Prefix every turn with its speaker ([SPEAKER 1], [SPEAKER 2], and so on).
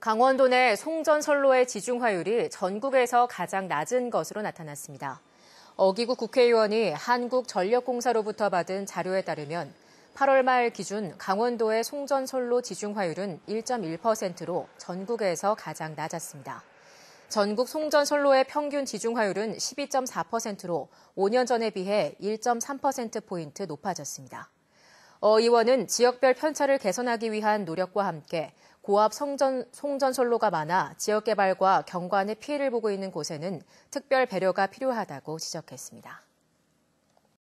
[SPEAKER 1] 강원도 내 송전선로의 지중화율이 전국에서 가장 낮은 것으로 나타났습니다. 어기구 국회의원이 한국전력공사로부터 받은 자료에 따르면 8월 말 기준 강원도의 송전선로 지중화율은 1.1%로 전국에서 가장 낮았습니다. 전국 송전선로의 평균 지중화율은 12.4%로 5년 전에 비해 1.3%포인트 높아졌습니다. 어 의원은 지역별 편차를 개선하기 위한 노력과 함께 고압 성전, 송전선로가 많아 지역 개발과 경관의 피해를 보고 있는 곳에는 특별 배려가 필요하다고 지적했습니다.